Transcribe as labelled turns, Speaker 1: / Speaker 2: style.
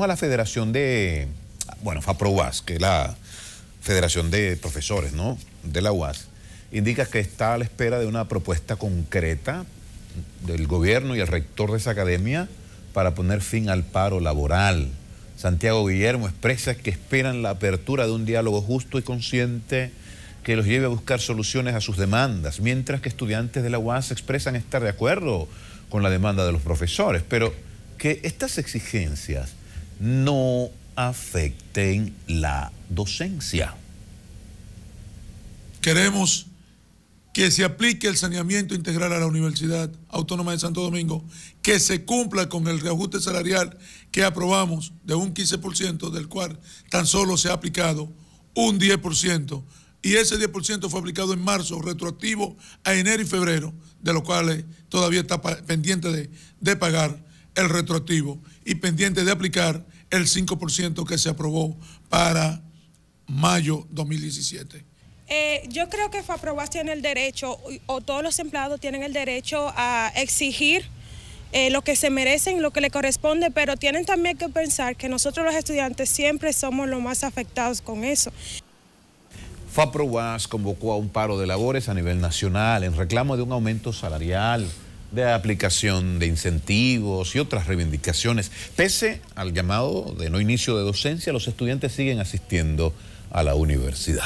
Speaker 1: a la Federación de, bueno, FAPRO-UAS, que es la Federación de Profesores, ¿no? De la UAS, indica que está a la espera de una propuesta concreta del gobierno y el rector de esa academia para poner fin al paro laboral. Santiago Guillermo expresa que esperan la apertura de un diálogo justo y consciente que los lleve a buscar soluciones a sus demandas, mientras que estudiantes de la UAS expresan estar de acuerdo con la demanda de los profesores, pero que estas exigencias no afecten la docencia.
Speaker 2: Queremos que se aplique el saneamiento integral a la Universidad Autónoma de Santo Domingo, que se cumpla con el reajuste salarial que aprobamos de un 15%, del cual tan solo se ha aplicado un 10%, y ese 10% fue aplicado en marzo, retroactivo a enero y febrero, de los cuales todavía está pendiente de, de pagar el retroactivo y pendiente de aplicar el 5% que se aprobó para mayo 2017.
Speaker 3: Eh, yo creo que FAPROBAS tiene el derecho, o, todos los empleados tienen el derecho a exigir eh, lo que se merecen, lo que le corresponde, pero tienen también que pensar que nosotros los estudiantes siempre somos los más afectados con eso.
Speaker 1: FAPROBAS convocó a un paro de labores a nivel nacional en reclamo de un aumento salarial de aplicación de incentivos y otras reivindicaciones. Pese al llamado de no inicio de docencia, los estudiantes siguen asistiendo a la universidad.